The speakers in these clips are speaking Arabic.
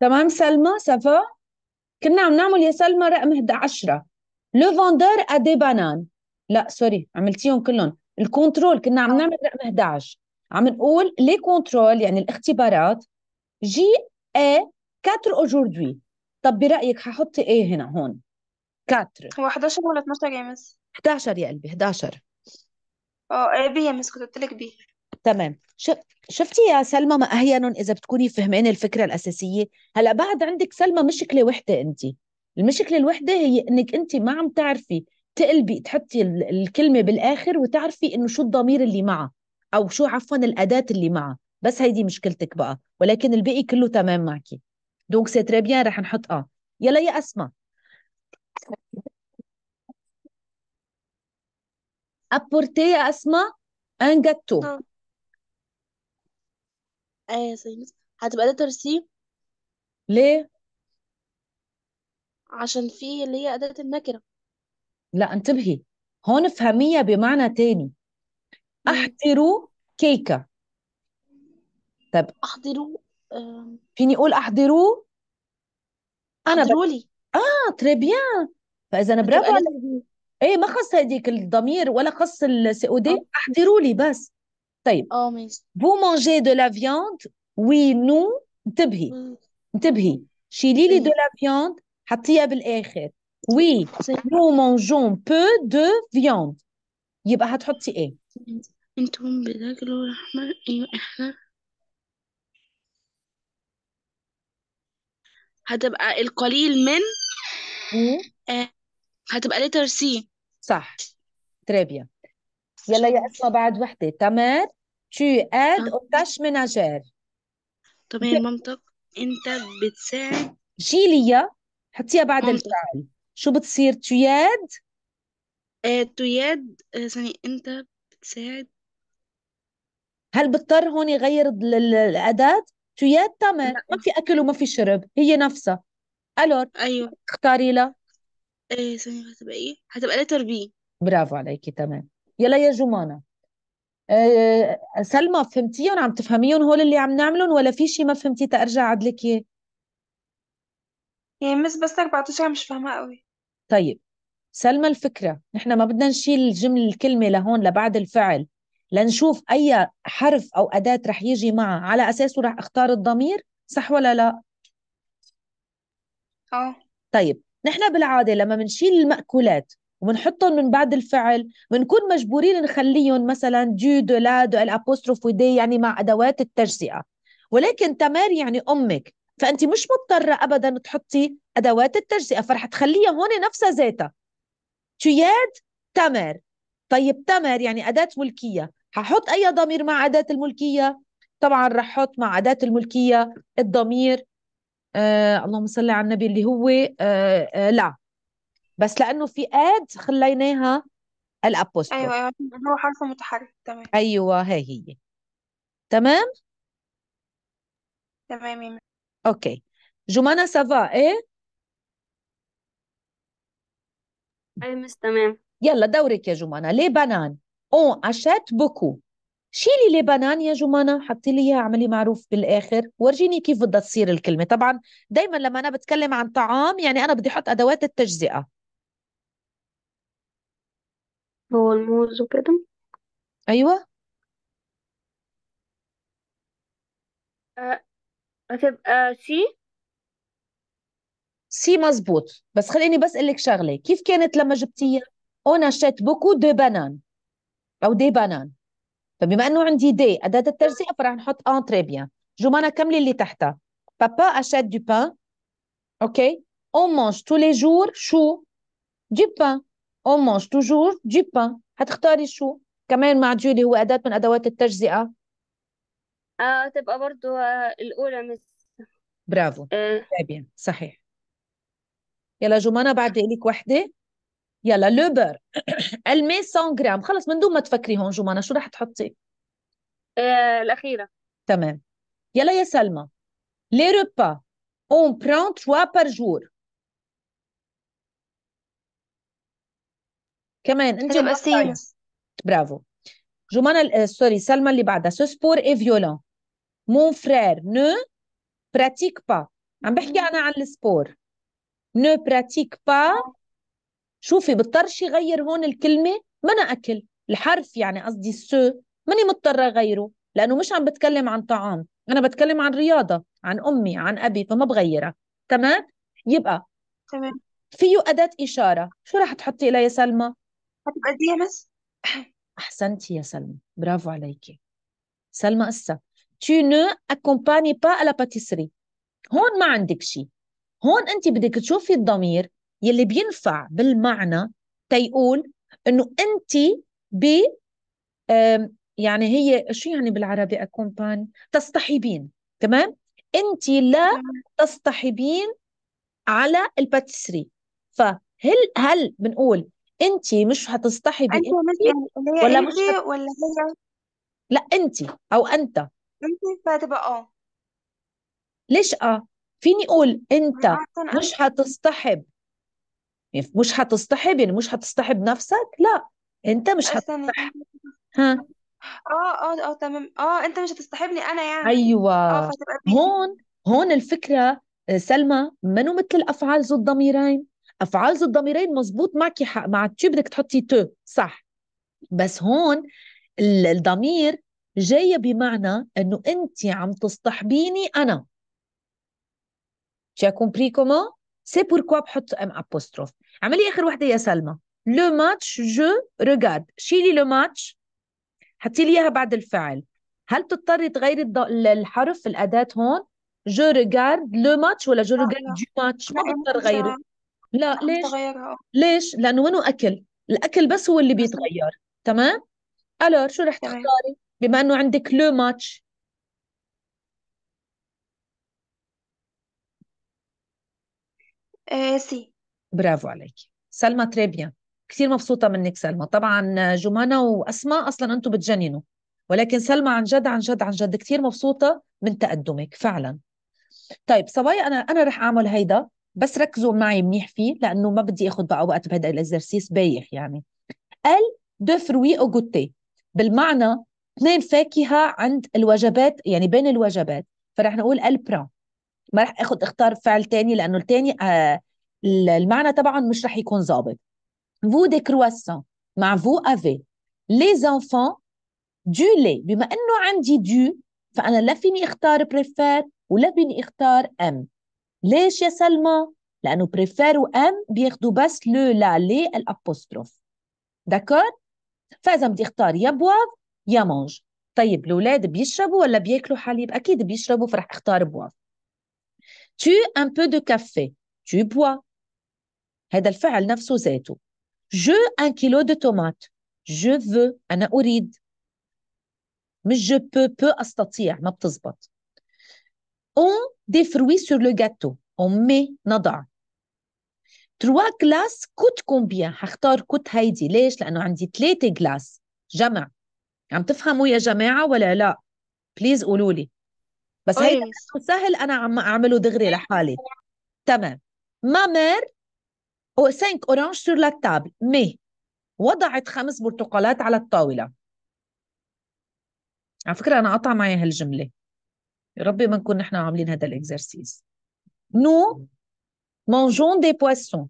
تمام سلمى سافا كنا عم نعمل يا سلمى رقم 11 لو فوندور ا دي بانان لا سوري عملتيهم كلهم الكنترول كنا عم آه. نعمل رقم 11 عم نقول لي كنترول يعني الاختبارات جي اي 4 اوجوردي طب برايك ححطي ايه هنا هون 4 هو 11 ولا 12 يا مس 11 يا قلبي 11 اه ايه بي يا مس كنت قلت لك بي تمام شفتي يا سلمى ما اهين اذا بتكوني فهمانه الفكره الاساسيه هلا بعد عندك سلمى مشكله وحده انت المشكله الوحده هي انك انت ما عم تعرفي تقلبي تحطي الكلمه بالاخر وتعرفي انه شو الضمير اللي معها او شو عفوا الاداه اللي معها بس هيدي مشكلتك بقى ولكن الباقي كله تمام معك دونك سي تري بيان رح نحط اه يلا يا اسماء ابورتي يا Asma ان جاتو آية سيدي هتبقى لتر سي ليه عشان في اللي هي أداة النكرة لا انتبهي هون افهميها بمعنى تاني احضروا كيكة طب أحضروا فيني اقول احضروا انا احضروا لي اه تري بيان فاذا أنا برافو هتبقى عليك ايه ما خص هذيك الضمير ولا خص او دي آه. احضروا لي بس Vous mangez de la viande Oui, nous انتبهي انتبهي شيلي لي دو لا فياند حطيها بالاخر وي نو مونجون بو دو فياند يبقى ايه انتم ايوه هتبقى القليل من هتبقى سي صح يلا يا اسماء بعد وحده تامر تو اد او آه. تاش مناجير تمام مامتك انت بتساعد جيليا حطيها بعد الفعل شو بتصير تو اد آه، تو اد ثاني آه، ثانية انت بتساعد هل بضطر هون يغير الأداة تو اد تمر ما في أكل وما في شرب هي نفسها الور ايوه اختاري لها ايه ثانية هتبقى ايه هتبقى لتر بي برافو عليكي تمام يلا يا جمانه أه سلمى فهمتيهم عم تفهميهم هول اللي عم نعملهم ولا في شيء ما فهمتي تأرجع عدلك اياه يعني مس بس 14 مش فاهمه قوي طيب سلمى الفكره نحن ما بدنا نشيل الجمله الكلمه لهون لبعد الفعل لنشوف اي حرف او اداه رح يجي معها على اساسه رح اختار الضمير صح ولا لا اه طيب نحن بالعاده لما بنشيل الماكولات وبنحطهم من بعد الفعل بنكون مجبورين نخليهم مثلا دو دو لا دو الابوستروف ودي يعني مع ادوات التجزئه ولكن تمار يعني امك فانت مش مضطره ابدا تحطي ادوات التجزئه فرح تخليها هون نفسها ذاتها تياد تمر طيب تمر يعني اداه ملكيه ححط اي ضمير مع اداه الملكيه طبعا رح احط مع اداه الملكيه الضمير آه اللهم صل على النبي اللي هو آه آه لا بس لانه في اد خليناها الابوستروف ايوه ايوه هو حرف متحرك تمام ايوه هي هي تمام تمام اوكي جمانة سافا ايه اي مس تمام يلا دورك يا جمانة لي بنان اون اشات بوكو شيلي لي بنان يا جمانة حطي لي اياها اعملي معروف بالاخر ورجيني كيف بدها تصير الكلمة طبعا دايما لما انا بتكلم عن طعام يعني انا بدي احط ادوات التجزئة هو الموز وكده ايوه آه، هتبقى سي سي مزبوط بس خليني بسألك شغلة كيف كانت لما جبتيها اون شات بوكو دي بانان او دي بانان فبما انه عندي دي اداة التجزئة فراح نحط ان تري بيان جمانة كملي اللي تحتها بابا اشات دو بان اوكي اون مانج تو لي جور شو دو بان اون مونج توجور دو بان حتختاري شو كمان مع جولي هو أداة من أدوات التجزئة آه تبقى برضو آه، الأولى مس برافو آه. صحيح يلا جمانة بعد لك وحدة يلا لو بور المي 100 جرام خلص من دون ما تفكري هون جمانة شو رح تحطي؟ آه الأخيرة تمام يلا يا سلمى لي روبا اون بران توا بار جور كمان انت برافو جمانة آه، سوري سلمى اللي بعدها سو سبور اي فيولون مون فرير نو براتيك با عم بحكي انا عن السبور نو براتيك با شوفي بضطرش يغير هون الكلمه انا اكل الحرف يعني قصدي سو ماني مضطره اغيره لانه مش عم بتكلم عن طعام انا بتكلم عن رياضه عن امي عن ابي فما بغيرها تمام يبقى تمام فيه اداه اشاره شو رح تحطي لها يا سلمى هتبقى دي بس أحسنتي يا سلمى برافو عليكي سلمى قصة tu ne accompagnes pas à la pâtisserie هون ما عندك شيء هون أنت بدك تشوفي الضمير يلي بينفع بالمعنى تيقول انه انت ب يعني هي شو يعني بالعربي اكومباني تصطحبين تمام انت لا تصطحبين على الباتيسري فهل هل بنقول انت مش هتصطحبي انت ولا مش هت... ولا هي لا انت او انت انت فهتبقى اه ليش اه فيني اقول انت مش هتصطحب مش هتصطحب يعني مش هتصطحب نفسك لا انت مش آه، هتصطحب ها اه اه اه تمام اه انت مش هتصطحبني انا يعني ايوه اه، هون هون الفكره آه، سلمى منو مثل الافعال ذو الضميرين افعال ذو الضميرين مزبوط معك حق مع التو بدك تحطي تو صح بس هون الضمير جايه بمعنى انه انت عم تصطحبيني انا تي كومبري كومون سي بوركوا بحط ام ابوستروف اعملي اخر وحده يا سلمى. لو ماتش جو ريغارد. شيلي لو ماتش حطي لي اياها بعد الفعل. هل تضطري تغيري الحرف الاداه هون؟ جو ريغارد لو ماتش ولا جو ريغارد دو ماتش؟ ما بضطر غيره. لا ليش ليش لانه منو اكل الاكل بس هو اللي بيتغير تمام الور شو رح تختاري بما انه عندك لو ماتش إيه سي برافو عليك سلمى تريبيان كثير مبسوطة منك سلمى طبعا آه، جمانة وأسماء أصلا أنتم بتجننوا ولكن سلمى عن جد عن جد عن جد كثير مبسوطة من تقدمك فعلا طيب صبايا أنا أنا رح أعمل هيدا بس ركزوا معي منيح فيه لانه ما بدي اخذ بقى وقت بهذا الاكزرسيس بايخ يعني قال دو فروي او جوتي بالمعنى اثنين فاكهه عند الوجبات يعني بين الوجبات فرح نقول البران ما رح اخذ اختار فعل تاني لانه الثاني آه المعنى طبعا مش رح يكون ظابط فو دي كرواسون مع فو افي لي زانفون دو لي بما انه عندي دو فانا لا فيني اختار بريفير ولا فيني اختار ام ليش يا سلمى؟ لأنه بريفير وأم بياخدوا بس لو لا لي الأبوستروف داكور؟ فإذا بدي أختار يا بواف يا مونج طيب الأولاد بيشربوا ولا بياكلوا حليب؟ أكيد بيشربوا فرح أختار بواف tu un peu de café tu bois هذا الفعل نفسه ذاته je un kilo de tomate je veux أنا أريد مش je peux peux أستطيع ما بتزبط on des fruits sur le gâteau. On met نضع. تروا جلاس كوت كومبيان حختار كوت هيدي ليش؟ لأنه عندي ثلاثة جلاس جمع عم تفهموا يا جماعة ولا لا؟ بليز قولوا لي بس هيدا سهل أنا عم أعمله دغري لحالي تمام ما مير أو سانك أورانج سور لا تابل مي وضعت خمس برتقالات على الطاولة على فكرة أنا قطع معي هالجملة يا ربي ما نكون نحن عاملين هذا الاكزرسيس نو مانجون دي بواسون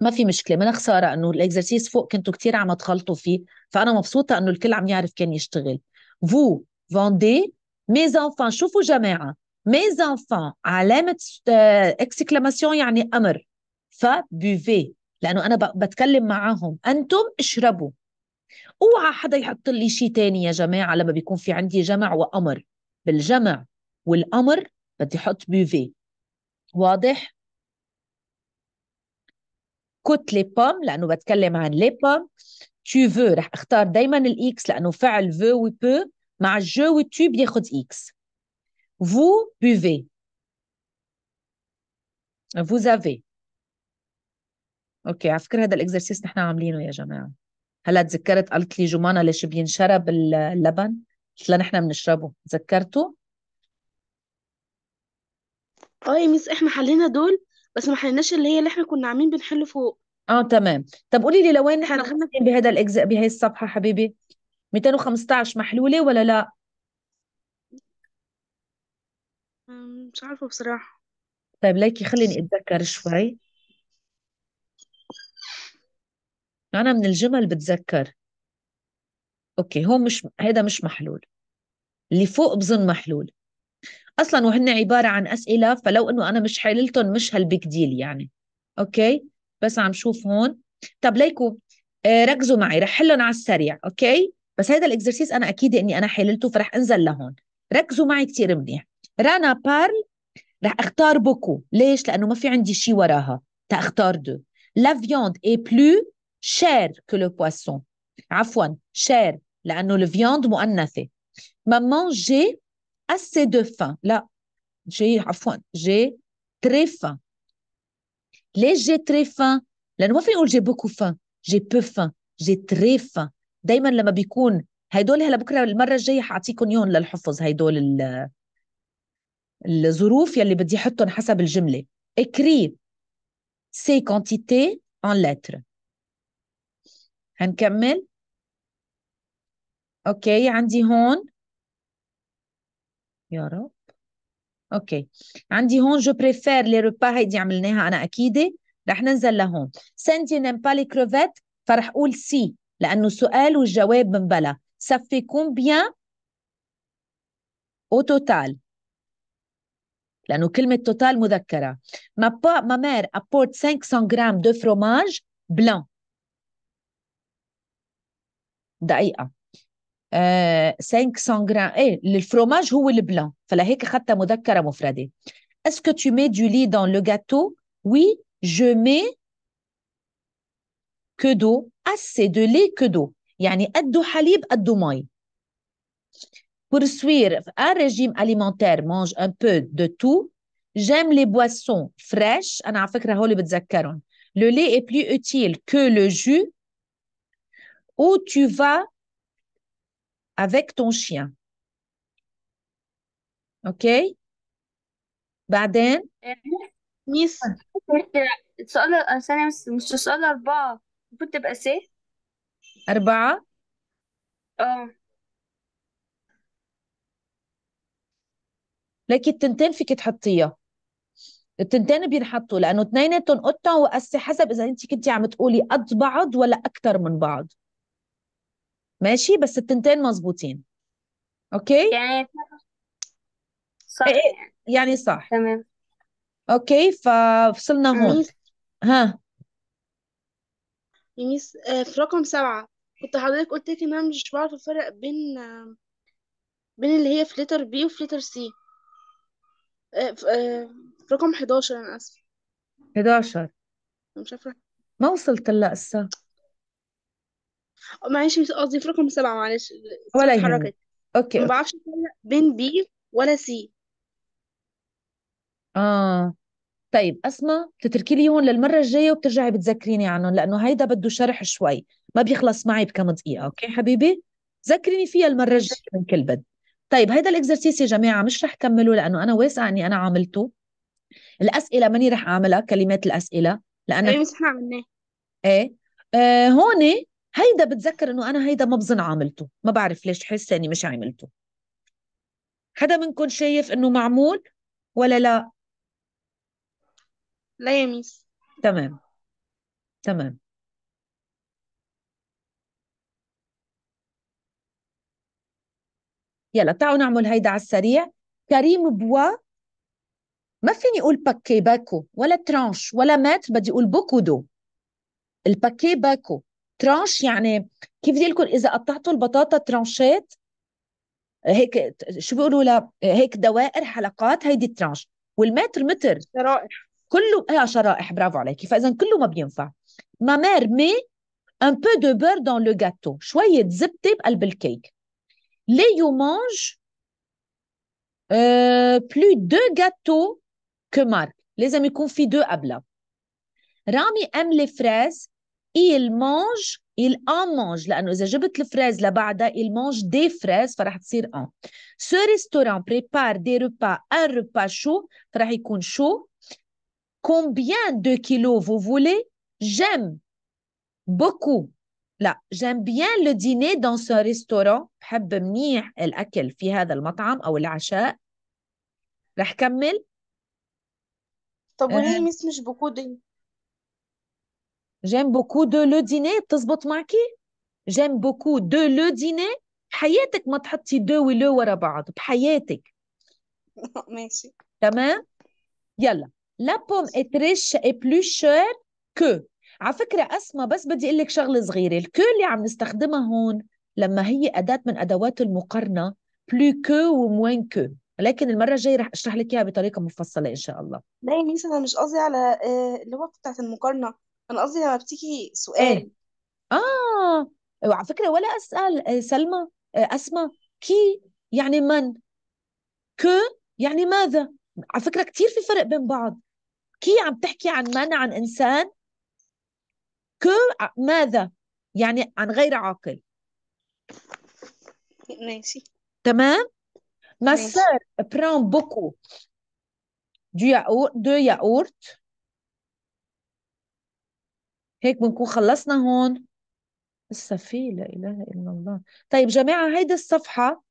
ما في مشكله من خساره انه الاكزرسيس فوق كنتوا كثير عم تخلطوا فيه فانا مبسوطه انه الكل عم يعرف كان يشتغل فو فوندي ميز انفان شوفوا جماعه ميز انفان علامه اكسكلاماسيون يعني امر فبوفي لانه انا بتكلم معاهم انتم اشربوا اوعى حدا يحط لي شيء تاني يا جماعه لما بيكون في عندي جمع وامر بالجمع والأمر بدي أحط بوفي واضح؟ كوت لي بام لأنه بتكلم عن لي بام تو فو رح اختار دايما الإكس لأنه فعل فو و بو مع الجو تو بياخد إكس فو بوفي فوز افي اوكي على فكره هذا الاكزرسيس نحن عاملينه يا جماعه هلا تذكرت قلت لي جمانه ليش بينشرب اللبن اللي احنا بنشربه تذكرتوا اه يا ميس احنا حلينا دول بس ما حليناش اللي هي اللي احنا كنا عاملين بنحله فوق اه تمام طب قولي لي لوين احنا احنا فين بهذا الاجزاء بهي الصفحه حبيبي 215 محلوله ولا لا مش عارفة بصراحة طيب ليكي خليني اتذكر شوي انا من الجمل بتذكر اوكي هو مش هذا مش محلول اللي فوق بظن محلول اصلا وهن عباره عن اسئله فلو انه انا مش حللتهم مش هالبيج ديل يعني اوكي بس عم شوف هون طب ليكو آه ركزوا معي رح حلهم على السريع اوكي بس هذا الاكزرسيس انا اكيد اني انا حللته فرح انزل لهون ركزوا معي كثير منيح رانا بارل رح اختار بوكو ليش لانه ما في عندي شيء وراها تاختار دو لا فيوند اي بلو شير كو لو بواسون عفوا شير لانه الفياند مؤنثه مامون جي اسي دو فان لا جي عفوا جي تري فان ليش جي تري فان لانه ما في نقول جي بوكو فان جي بو فان جي تري فان دائما لما بيكون هدول هلا بكره المره الجايه حاعطيكم اياهم للحفظ هدول الظروف يلي بدي احطهم حسب الجمله اكري سي كونتيتي ان لتر هنكمل اوكي عندي هون يا رب اوكي عندي هون جو بريفير لي روبا هيدي عملناها انا اكيده رح ننزل لهون سنتي نيم با لي كروفيت فرح اقول سي لانه سؤال والجواب من بلا صفي كومبيان او توتال لانه كلمه توتال مذكره ما با ما مير ابورت 500 غرام دو فروماج بلان دقيقه 500 جرام le fromage هو البلان فلهيك مذكره Est-ce que tu mets du lait dans le gâteau Oui, je mets que d'eau, assez de lait que d'eau. يعني Pour suivre un régime alimentaire, mange un peu de tout. J'aime les boissons fraîches. Le lait est plus utile que le jus. Ou tu vas avec ton chien. OK? بعدين ميس سؤال ثانية بس مش سؤال أربعة المفروض تبقى سي أربعة اه لكن التنتين فيك تحطيها التنتين بينحطوا لأنه تنيناتهم قطة وقسي حسب إذا أنت كنتي عم تقولي قد بعض ولا أكثر من بعض ماشي بس التنتين مظبوطين اوكي يعني صح إيه، إيه، يعني يعني صح تمام اوكي فوصلنا هون ها يعني في رقم سبعة كنت حضرتك قلت لك ان انا مش بعرف الفرق بين آه، بين اللي هي في لتر بي وفي لتر سي آه، في رقم 11 انا اسف 11 أنا مش عارفة ما وصلت اسا معلش مش قصدي في رقم سبعة معلش ولا يهمك اتحركت اوكي ما اوكي بعرفش أفرق بين بي ولا سي اه طيب اسماء بتتركي لي هون للمرة الجاية وبترجعي بتذكريني عنهم لأنه هيدا بده شرح شوي ما بيخلص معي بكم دقيقة اوكي حبيبي ذكريني فيها المرة الجاية من كل بد طيب هيدا الاكزرسيس يا جماعة مش رح كمله لأنه أنا واثقة إني أنا عملته الأسئلة ماني رح أعملها كلمات الأسئلة لانه أيوة بس احنا عملناه ايه آه هون هيدا بتذكر انه انا هيدا ما بظن عاملته ما بعرف ليش حاسه اني مش عاملته حدا منكم شايف انه معمول ولا لا لا يا ميس تمام تمام يلا تعالوا نعمل هيدا على السريع كريم بوا ما فيني اقول باكي باكو ولا ترانش ولا متر بدي اقول بوكو دو الباكي باكو ترانش يعني كيف بدي لكم اذا قطعتوا البطاطا ترانشات هيك شو بيقولوا لها هيك دوائر حلقات هيدي الترانش والمتر متر شرائح كله اه شرائح برافو عليكي فاذا كله ما بينفع ما مير مي ان بو دو بير دون لو جاتو شويه زبده بقلب الكيك لي يو مانج بلو دو جاتو كو مارك لازم يكون في دو قبلها رامي ام لي فريز il mange il en mange لانه اذا fraises là-bas, il mange des fraises فرح تصير en ce restaurant prépare des repas un repas chaud فرح يكون chaud combien de kilos vous voulez j'aime beaucoup لا j'aime bien le dîner dans ce restaurant بحب منيح الاكل في هذا المطعم او العشاء vais كمل طب وليه ميس مش بوكو دي جيم بوكو دو لو ديني بتزبط معكي؟ جيم بوكو دو لو ديني بحياتك ما تحطي دو ولو ورا بعض بحياتك ماشي تمام؟ يلا لا بوم اي riche et plus chère على فكرة أسمى بس بدي أقول لك شغلة صغيرة الكو اللي عم نستخدمها هون لما هي أداة من أدوات المقارنة بلو كو وموين كو لكن المرة الجاية رح أشرح لك إياها بطريقة مفصلة إن شاء الله. لا يا ميسا أنا مش قصدي على اللي هو بتاعت المقارنة انا قصدي لما بتيجي إيه. سؤال اه وعلى فكرة ولا أسأل آه، سلمى آه، أسمى كي يعني من كو يعني ماذا على فكرة كتير في فرق بين بعض كي عم تحكي عن من عن إنسان كو ماذا يعني عن غير عاقل ماشي تمام ما ماشي sœur بوكو دو du دو de هيك بنكون خلصنا هون لسه في لا اله الا الله طيب جماعه هيدي الصفحه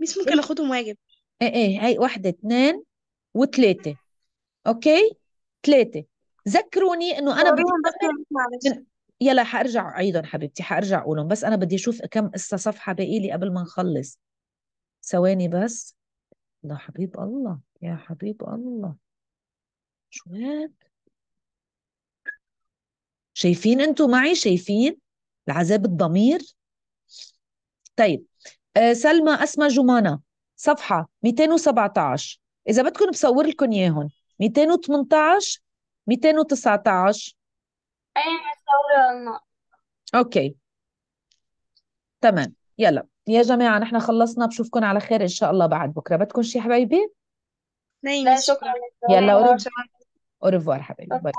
مش ممكن إيه؟ اخذهم واجب ايه ايه هي واحده اثنين وثلاثه اوكي ثلاثه ذكروني انه انا بدي يلا حارجع اعيدهم حبيبتي حارجع اقولهم بس انا بدي اشوف كم قصه صفحه باقي لي قبل ما نخلص ثواني بس لا حبيب الله يا حبيب الله شو هيك شايفين انتوا معي شايفين العذاب الضمير طيب آه، سلمى اسمى جمانه صفحه 217 اذا بدكم بصور لكم اياهم 218 219 اي مصوره لنا اوكي تمام يلا يا جماعه نحن خلصنا بشوفكم على خير ان شاء الله بعد بكره بدكم شي حبايبي نايمه شكرا يلا اوريفوار حبايبي